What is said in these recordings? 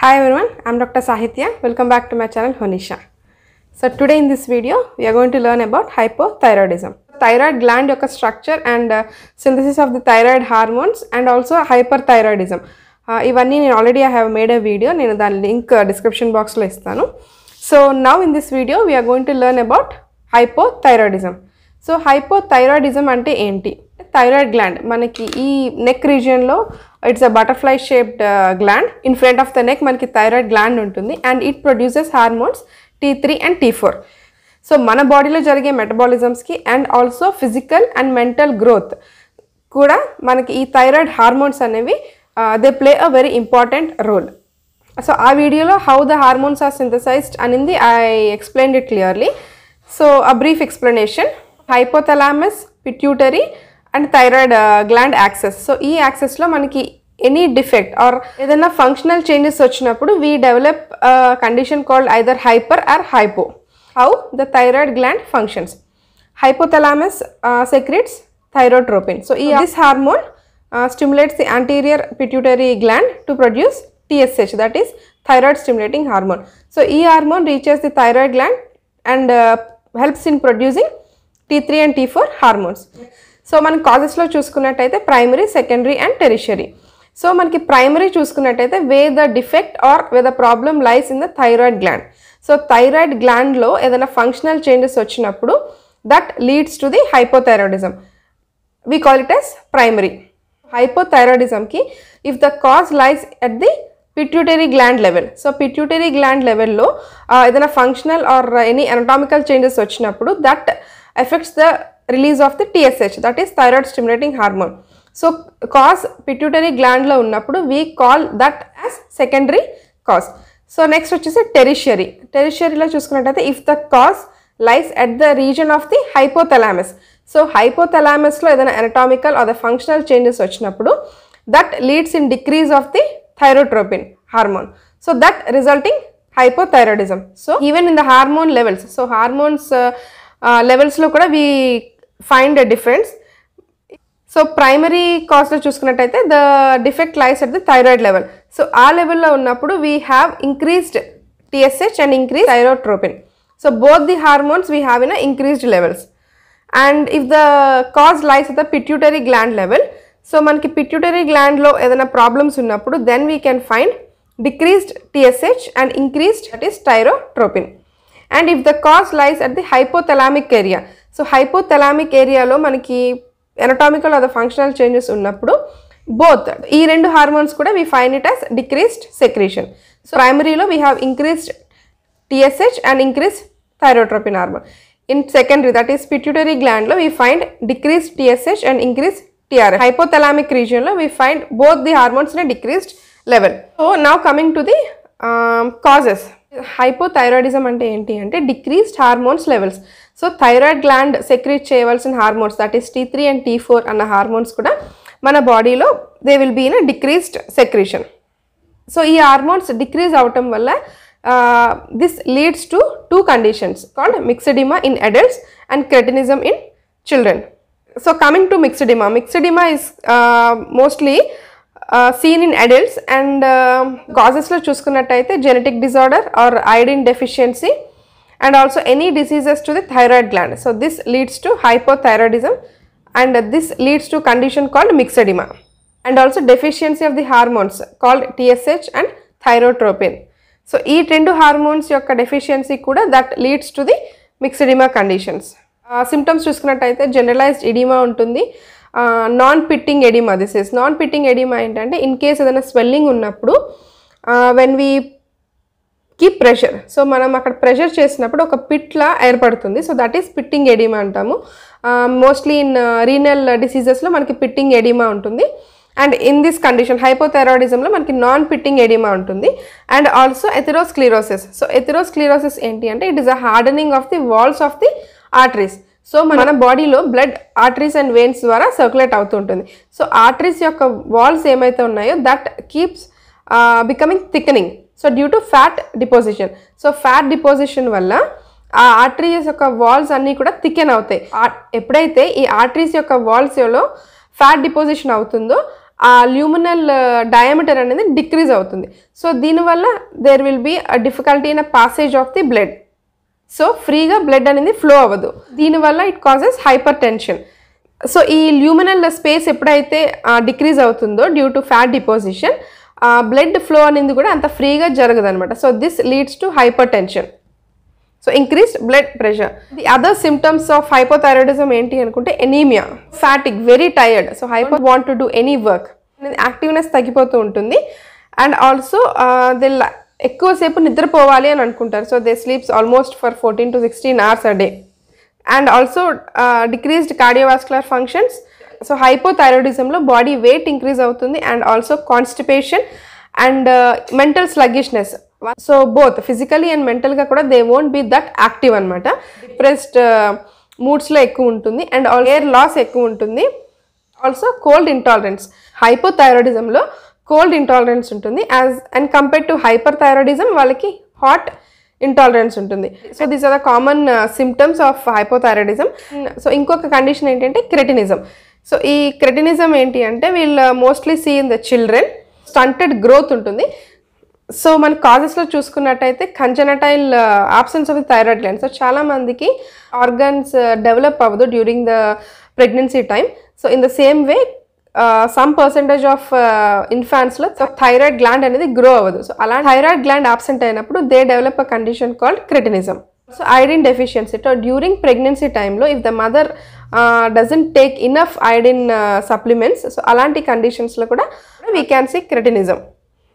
Hi everyone, I am Sahithya welcome back to to channel channel so today today this video video, we are going to learn about hypothyroidism. Thyroid gland యొక్క structure and synthesis of the thyroid hormones and also hyperthyroidism ఇవన్నీ నేను already I have made a video నేను దాని link description బాక్స్లో ఇస్తాను so now in this video we are going to learn about hypothyroidism so hypothyroidism అంటే ఏంటి thyroid gland మనకి ఈ నెక్ రీజియన్లో it's a butterfly shaped gland in front of the neck మనకి థైరాయిడ్ గ్లాండ్ ఉంటుంది and it produces hormones T three and T four so మన బాడీలో జరిగే మెటబాలిజమ్స్కి and also physical and mental growth కూడా మనకి ఈ థైరాయిడ్ హార్మోన్స్ అనేవి they play a very important role so ఆ వీడియోలో how the hormones are synthesized అనేది I explain it clearly so a brief explanation hypothalamus pituitary and thyroid uh, gland axis. So, e axis lo maniki any defect or edana functional changes vachinappudu we develop a condition called either hyper or hypo. How the thyroid gland functions. Hypothalamus uh, secretes thyrotropin. So, so this hormone uh, stimulates the anterior pituitary gland to produce TSH that is thyroid stimulating hormone. So, E hormone reaches the thyroid gland and uh, helps in producing T3 and T4 hormones. So మనం కాజెస్లో చూసుకున్నట్టయితే primary secondary and tertiary so మనకి primary చూసుకున్నట్టయితే where the defect or where the problem lies in the thyroid gland so thyroid గ్లాండ్లో ఏదైనా functional changes వచ్చినప్పుడు that leads to the hypothyroidism we call it as primary హైపోథైరాయిడిజంకి if the cause lies at the pituitary gland level so pituitary gland లెవెల్లో ఏదైనా functional or any anatomical changes వచ్చినప్పుడు that affects the release of the TSH that is thyroid stimulating hormone so cause pituitary గ్లాండ్లో ఉన్నప్పుడు we call that as secondary cause so next వచ్చేసి tertiary టెరిషియరీలో చూసుకున్నట్టయితే if the cause lies at the region of the hypothalamus so హైపోథలామస్లో ఏదైనా anatomical the functional changes వచ్చినప్పుడు that leads in decrease of the thyrotropin hormone so that resulting hypothyroidism so even in the hormone levels so hormones లెవెల్స్లో కూడా we find a difference so primary కాస్లో చూసుకున్నట్టయితే the defect lies at the thyroid level so ఆ లెవెల్లో ఉన్నప్పుడు we have increased TSH and increase thyrotropin so both the hormones we have in a increased levels and if the cause lies at the pituitary gland level so మనకి pituitary గ్లాండ్లో ఏదైనా problems ఉన్నప్పుడు then we can find decreased TSH and increased at is thyrotropin and if the cause lies at the hypothalamic area so hypothalamic ఏరియాలో మనకి anatomical అదే functional changes ఉన్నప్పుడు both ఈ రెండు హార్మోన్స్ కూడా we find it as decreased secretion so ప్రైమరీలో we have increased TSH and increase thyrotropin hormone in secondary that is pituitary గ్లాండ్లో we find decreased TSH and increase TRF hypothalamic రీజియన్లో we find both the hormones in decreased level so now coming to the causes hypothyroidism అంటే ఏంటి అంటే decreased hormones levels so thyroid gland secrete చేయవలసిన hormones that is T three and T four అన్న hormones కూడా మన బాడీలో they will be in a decreased secretion so ఈ hormones decrease అవటం వల్ల this leads to two conditions called myxoedema in adults and cretinism in children so coming to myxoedema myxoedema is mostly seen in adults and గాజెస్లో చూసుకున్నట్టయితే genetic disorder or iodine deficiency and also any diseases to the thyroid gland. So, this leads to hypothyroidism and this leads to condition called myxedema and also deficiency of the hormones called TSH and thyrotropin. So, ఈ రెండు hormones యొక్క deficiency కూడా that leads to the myxoedema conditions symptoms చూసుకున్నట్టయితే generalised oedema ఉంటుంది non pitting oedema this is non pitting oedema ఏంటంటే in case ఏదైనా swelling ఉన్నప్పుడు when we కి ప్రెషర్ సో మనం అక్కడ ప్రెషర్ చేసినప్పుడు ఒక పిట్లా ఏర్పడుతుంది so that is pitting oedema అంటాము మోస్ట్లీ ఇన్ రీనల్ డిసీజెస్లో మనకి పిట్టింగ్ ఎడిమా ఉంటుంది అండ్ ఇన్ దిస్ కండిషన్ హైపోథైరాయిడిజంలో మనకి నాన్ పిట్టింగ్ ఎడిమా ఉంటుంది and also atherosclerosis so atherosclerosis ఏంటి అంటే it is a hardening of the walls of the arteries so మన బాడీలో బ్లడ్ ఆర్టరీస్ అండ్ వెయిన్స్ ద్వారా సర్క్యులేట్ అవుతుంటుంది సో ఆర్టరీస్ యొక్క వాల్స్ ఏమైతే ఉన్నాయో that keeps becoming thickening so due to fat deposition so fat deposition వల్ల ఆ arteries యొక్క వాల్స్ అన్నీ కూడా థికెన్ అవుతాయి ఎప్పుడైతే ఈ ఆర్టరీస్ యొక్క వాల్స్లో ఫ్యాట్ డిపోజిషన్ అవుతుందో ఆ ల్యూమినల్ డయామీటర్ uh, అనేది డిక్రీజ్ అవుతుంది సో దీనివల్ల there will be difficulty in a passage of the blood so ఫ్రీగా బ్లడ్ అనేది ఫ్లో అవ్వదు దీనివల్ల it causes hypertension so ఈ ల్యూమినల్ స్పేస్ ఎప్పుడైతే డిక్రీజ్ అవుతుందో due to fat deposition blood flow అనేది కూడా అంత ఫ్రీగా జరగదు అనమాట so this leads to hypertension so increased blood pressure the other symptoms of hypothyroidism ఏంటి అనుకుంటే anaemia fatigue very tired so hyper want to do any work activeness తగ్గిపోతూ ఉంటుంది అండ్ ఆల్సో ది ఎక్కువసేపు నిద్రపోవాలి అని అనుకుంటారు so they sleeps almost for fourteen to sixteen hours a day and also decreased cardiovascular functions so హైపోథైరాయిడిజంలో body weight increase అవుతుంది and also constipation and mental sluggishness so both physically and మెంటల్గా కూడా they won't be that active అనమాట depressed మూడ్స్లో ఎక్కువ ఉంటుంది and hair loss ఎక్కువ ఉంటుంది ఆల్సో కోల్డ్ ఇంటాలరెన్స్ హైపోథైరాయిడిజంలో కోల్డ్ ఇంటాలరెన్స్ ఉంటుంది as and compare to hyperthyroidism వాళ్ళకి హాట్ ఇంటాలరెన్స్ ఉంటుంది so these are the common symptoms of hypothyroidism so ఇంకొక కండిషన్ ఏంటంటే క్రెటినిజం సో ఈ క్రెటినిజం ఏంటి అంటే వీళ్ళ mostly see in the children stunted growth ఉంటుంది సో మన కాజెస్లో చూసుకున్నట్టయితే congenital absence of the thyroid gland so చాలామందికి ఆర్గాన్స్ డెవలప్ అవ్వదు during the pregnancy time so in the same way some percentage of ఇన్ఫాన్స్లో thyroid gland అనేది grow అవ్వదు so అలా thyroid gland absent అయినప్పుడు they develop a condition called cretinism so iron deficiency during pregnancy టైంలో if the mother doesn't take enough iron supplements so అలాంటి కండిషన్స్లో కూడా we can see cretinism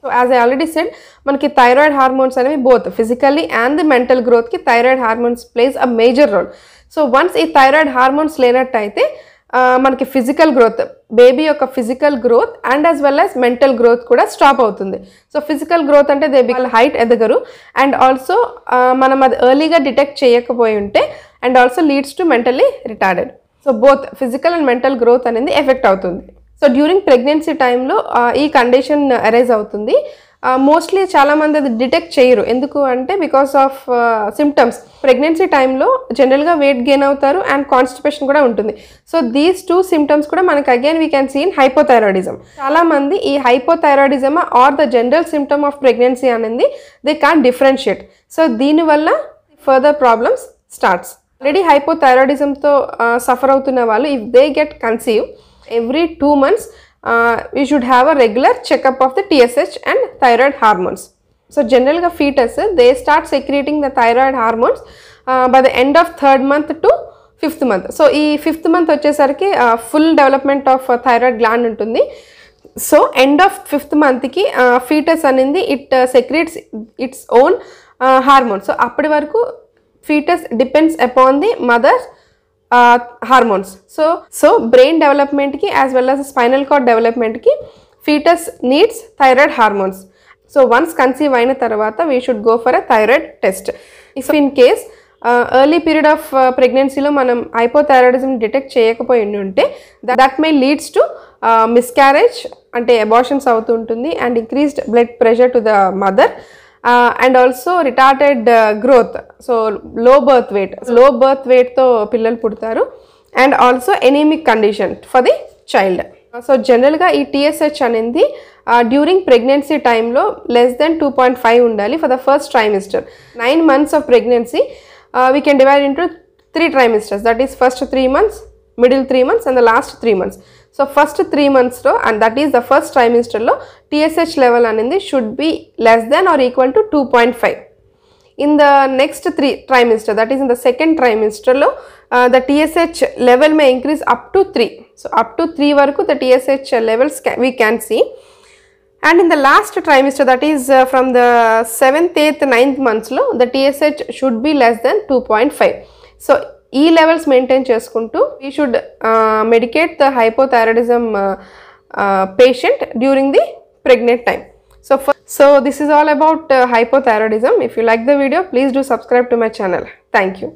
so as I already said మనకి thyroid hormones అనేవి both physically and the mental గ్రోత్కి thyroid hormones plays a major role so once ఈ thyroid hormones లేనట్టయితే మనకి physical growth baby యొక్క physical growth and as well as mental growth కూడా stop అవుతుంది so physical growth అంటే they బికల్ height ఎదగరు అండ్ ఆల్సో మనం అది ఎర్లీగా డిటెక్ట్ చేయకపోయి ఉంటే and also leads to mentally retarded so both physical and mental growth అనేది ఎఫెక్ట్ అవుతుంది సో డ్యూరింగ్ ప్రెగ్నెన్సీ టైంలో ఈ కండిషన్ అరైజ్ అవుతుంది మోస్ట్లీ చాలామంది అది డిటెక్ట్ చేయరు ఎందుకు అంటే బికాస్ ఆఫ్ సిమ్టమ్స్ ప్రెగ్నెన్సీ టైంలో జనరల్గా వెయిట్ గెయిన్ అవుతారు అండ్ కాన్స్టిపేషన్ కూడా ఉంటుంది సో దీస్ టూ సిమ్టమ్స్ కూడా మనకి again we can seen in hypothyroidism చాలామంది ఈ hypothyroidism are the general symptom of pregnancy అనేది దే కాన్ డిఫరెన్షియేట్ సో దీనివల్ల ఫర్దర్ ప్రాబ్లమ్స్ స్టార్ట్స్ ఆల్రెడీ హైపోథైరాయిడిజంతో సఫర్ అవుతున్న వాళ్ళు if they get conceive every two months we should have a regular checkup of the TSH and thyroid hormones so జనరల్గా foetus they start సెక్రియేటింగ్ the thyroid hormones by the end of third month to fifth month so ఈ fifth month వచ్చేసరికి full development of thyroid gland ఉంటుంది so end of fifth మంత్కి foetus అనేది it secretes its own hormone so అప్పటి వరకు foetus depends upon the mother's hormones so so brain డెవలప్మెంట్కి as well as spinal cord డెవలప్మెంట్కి foetus needs thyroid hormones so once conceive అయిన తర్వాత we should go for a thyroid test if in case early period of ప్రెగ్నెన్సీలో మనం hypothyroidism detect చేయకపోయి ఉంటే that may leads to miscarriage అంటే abortions అవుతుంటుంది and increased blood pressure to the mother and also retarded growth so low birth weight low birth వెయిట్తో పిల్లలు పుడతారు and also anaemic condition for the child so జనరల్గా ఈ TSH అనేది during pregnancy టైంలో less than two point five ఉండాలి for the first trimester nine months of pregnancy we can divide into three trimesters that is first three months middle three months and the last three months So first three months lo, and that is the first trimester lo, TSH level anindi should be less than or equal to 2.5. in the next three trimester that is in the second trimester lo uh, the tsh level may increase up to 3 so up to 3 varku the tsh levels we can see and in the last trimester that is uh, from the 7th 8th 9th months lo the tsh should be less than 2.5 so ఈ levels maintain చేసుకుంటూ we should medicate the hypothyroidism patient during the pregnant time. So, for, so this is all about uh, hypothyroidism. If you like the video, please do subscribe to my channel. Thank you.